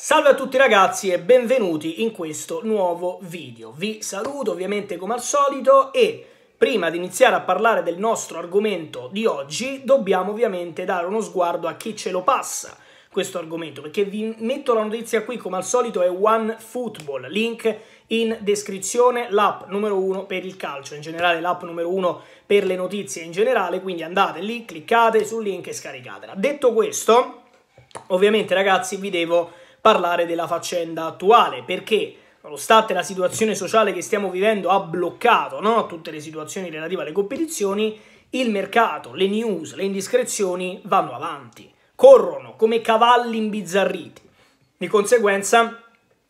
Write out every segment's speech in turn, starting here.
Salve a tutti ragazzi e benvenuti in questo nuovo video. Vi saluto ovviamente come al solito e prima di iniziare a parlare del nostro argomento di oggi dobbiamo ovviamente dare uno sguardo a chi ce lo passa questo argomento perché vi metto la notizia qui come al solito è OneFootball, link in descrizione, l'app numero uno per il calcio, in generale l'app numero uno per le notizie in generale, quindi andate lì, cliccate sul link e scaricatela. Detto questo, ovviamente ragazzi vi devo parlare della faccenda attuale, perché nonostante la situazione sociale che stiamo vivendo ha bloccato no? tutte le situazioni relative alle competizioni, il mercato, le news, le indiscrezioni vanno avanti, corrono come cavalli imbizzarriti. Di conseguenza,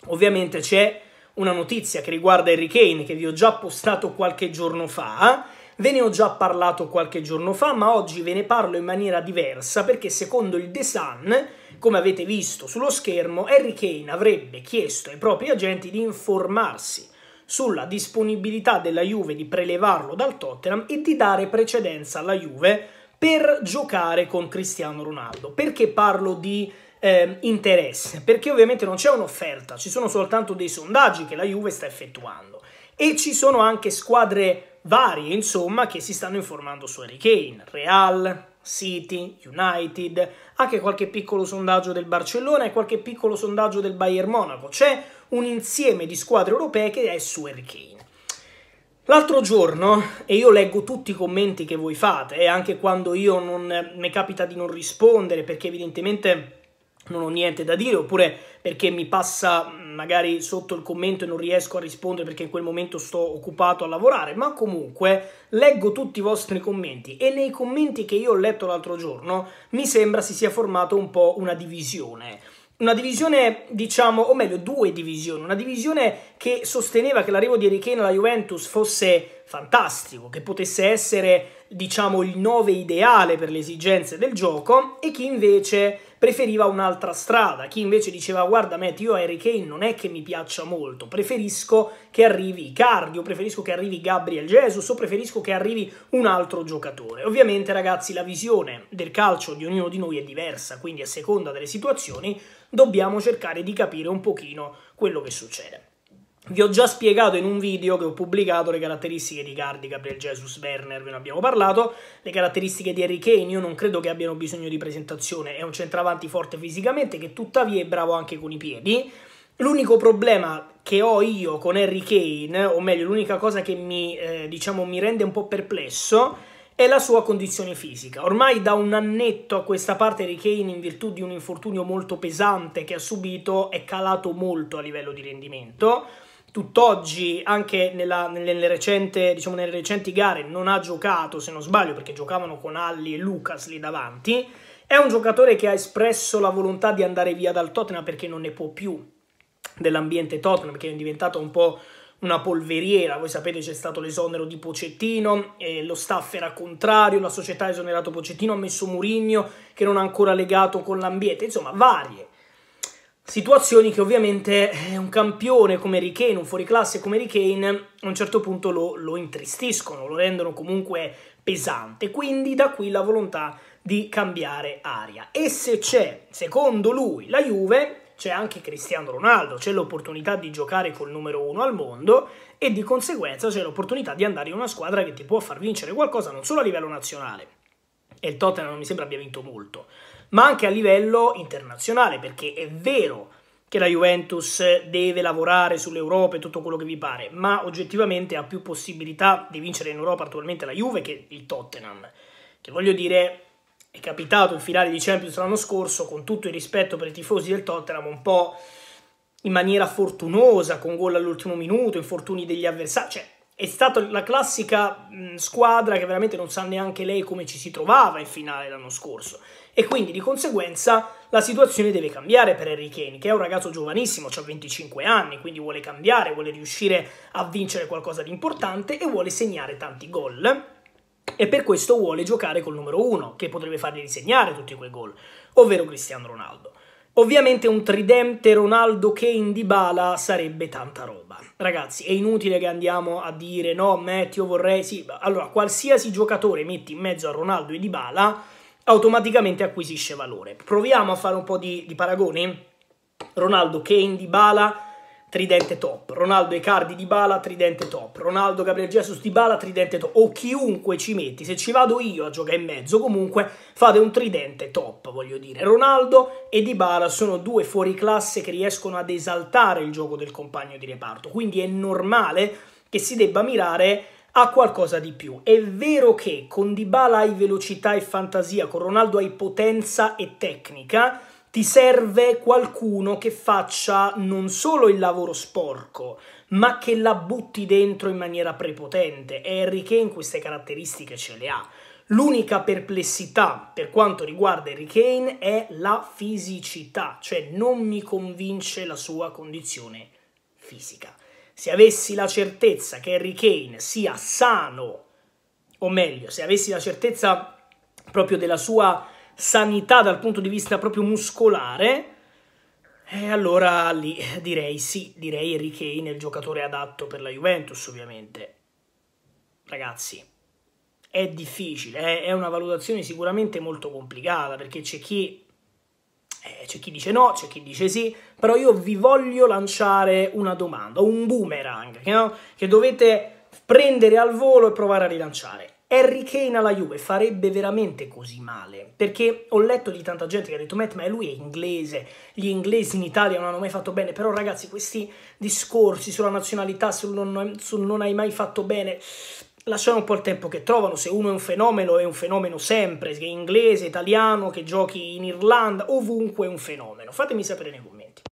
ovviamente c'è una notizia che riguarda Harry Kane che vi ho già postato qualche giorno fa, Ve ne ho già parlato qualche giorno fa, ma oggi ve ne parlo in maniera diversa perché secondo il The Sun come avete visto sullo schermo, Harry Kane avrebbe chiesto ai propri agenti di informarsi sulla disponibilità della Juve di prelevarlo dal Tottenham e di dare precedenza alla Juve per giocare con Cristiano Ronaldo. Perché parlo di eh, interesse? Perché ovviamente non c'è un'offerta, ci sono soltanto dei sondaggi che la Juve sta effettuando e ci sono anche squadre varie, insomma, che si stanno informando su Harry Kane, Real, City, United, anche qualche piccolo sondaggio del Barcellona e qualche piccolo sondaggio del Bayern Monaco. C'è un insieme di squadre europee che è su Harry Kane. L'altro giorno, e io leggo tutti i commenti che voi fate, e anche quando io non, mi capita di non rispondere perché evidentemente non ho niente da dire, oppure perché mi passa magari sotto il commento e non riesco a rispondere perché in quel momento sto occupato a lavorare, ma comunque leggo tutti i vostri commenti e nei commenti che io ho letto l'altro giorno mi sembra si sia formato un po' una divisione una divisione, diciamo, o meglio, due divisioni. Una divisione che sosteneva che l'arrivo di Eric Kane alla Juventus fosse fantastico, che potesse essere, diciamo, il 9 ideale per le esigenze del gioco, e chi invece preferiva un'altra strada, chi invece diceva guarda Matt, io Harry Kane non è che mi piaccia molto, preferisco che arrivi Cardio, preferisco che arrivi Gabriel Jesus o preferisco che arrivi un altro giocatore. Ovviamente ragazzi la visione del calcio di ognuno di noi è diversa, quindi a seconda delle situazioni dobbiamo cercare di capire un pochino quello che succede. Vi ho già spiegato in un video che ho pubblicato le caratteristiche di Cardi, Gabriel Jesus, Werner, ve ne abbiamo parlato, le caratteristiche di Harry Kane, io non credo che abbiano bisogno di presentazione, è un centravanti forte fisicamente che tuttavia è bravo anche con i piedi. L'unico problema che ho io con Harry Kane, o meglio l'unica cosa che mi, eh, diciamo, mi rende un po' perplesso, è la sua condizione fisica. Ormai da un annetto a questa parte Harry Kane, in virtù di un infortunio molto pesante che ha subito, è calato molto a livello di rendimento tutt'oggi anche nella, nelle, recente, diciamo, nelle, recenti gare non ha giocato, se non sbaglio, perché giocavano con Alli e Lucas lì davanti, è un giocatore che ha espresso la volontà di andare via dal Tottenham perché non ne può più dell'ambiente Tottenham, perché è diventato un po' una polveriera, voi sapete c'è stato l'esonero di Pocettino, eh, lo staff era contrario, la società ha esonerato Pocettino, ha messo Murigno che non ha ancora legato con l'ambiente, insomma varie Situazioni che ovviamente eh, un campione come Rikane, un fuoriclasse come Rikane, a un certo punto lo, lo, intristiscono, lo rendono comunque pesante. Quindi da qui la volontà di cambiare aria. E se c'è, secondo lui, la Juve, c'è anche Cristiano Ronaldo, c'è l'opportunità di giocare col numero uno al mondo e di conseguenza c'è l'opportunità di andare in una squadra che ti può far vincere qualcosa non solo a livello nazionale, e il Tottenham non mi sembra abbia vinto molto, ma anche a livello internazionale, perché è vero che la Juventus deve lavorare sull'Europa e tutto quello che vi pare, ma oggettivamente ha più possibilità di vincere in Europa attualmente la Juve che il Tottenham, che voglio dire è capitato il finale di Champions l'anno scorso, con tutto il rispetto per i tifosi del Tottenham, un po' in maniera fortunosa, con gol all'ultimo minuto, infortuni degli avversari, cioè è stata la classica squadra che veramente non sa neanche lei come ci si trovava in finale l'anno scorso e quindi di conseguenza la situazione deve cambiare per Harry Kane, che è un ragazzo giovanissimo, ha 25 anni, quindi vuole cambiare, vuole riuscire a vincere qualcosa di importante e vuole segnare tanti gol. E per questo vuole giocare col numero 1, che potrebbe fargli risegnare tutti quei gol, ovvero Cristiano Ronaldo. Ovviamente un tridente Ronaldo Kane di Bala sarebbe tanta roba. Ragazzi, è inutile che andiamo a dire no, Matt, io vorrei sì. Allora, qualsiasi giocatore metti in mezzo a Ronaldo e di Bala automaticamente acquisisce valore. Proviamo a fare un po' di, di paragoni. Ronaldo Kane di Bala tridente top, Ronaldo Icardi di Bala, tridente top, Ronaldo Gabriel Jesus di Bala, tridente top, o chiunque ci metti, se ci vado io a giocare in mezzo comunque fate un tridente top, voglio dire. Ronaldo e di Bala sono due fuoriclasse che riescono ad esaltare il gioco del compagno di reparto, quindi è normale che si debba mirare a qualcosa di più. È vero che con Dybala hai velocità e fantasia, con Ronaldo hai potenza e tecnica, ti serve qualcuno che faccia non solo il lavoro sporco, ma che la butti dentro in maniera prepotente. E Harry Kane queste caratteristiche ce le ha. L'unica perplessità per quanto riguarda Harry Kane è la fisicità, cioè non mi convince la sua condizione fisica. Se avessi la certezza che Harry Kane sia sano, o meglio, se avessi la certezza proprio della sua sanità dal punto di vista proprio muscolare, e allora lì direi sì, direi Harry Kane è il giocatore adatto per la Juventus ovviamente. Ragazzi, è difficile, eh, è una valutazione sicuramente molto complicata perché c'è chi eh, c'è chi dice no, c'è chi dice sì, però io vi voglio lanciare una domanda, un boomerang, no? che dovete prendere al volo e provare a rilanciare. Harry Kane alla Juve farebbe veramente così male, perché ho letto di tanta gente che ha detto Matt, ma lui è inglese, gli inglesi in Italia non hanno mai fatto bene, però ragazzi questi discorsi sulla nazionalità, sul non, sul non hai mai fatto bene, lasciano un po' il tempo che trovano, se uno è un fenomeno è un fenomeno sempre, che è inglese, italiano, che giochi in Irlanda, ovunque è un fenomeno, fatemi sapere nei commenti.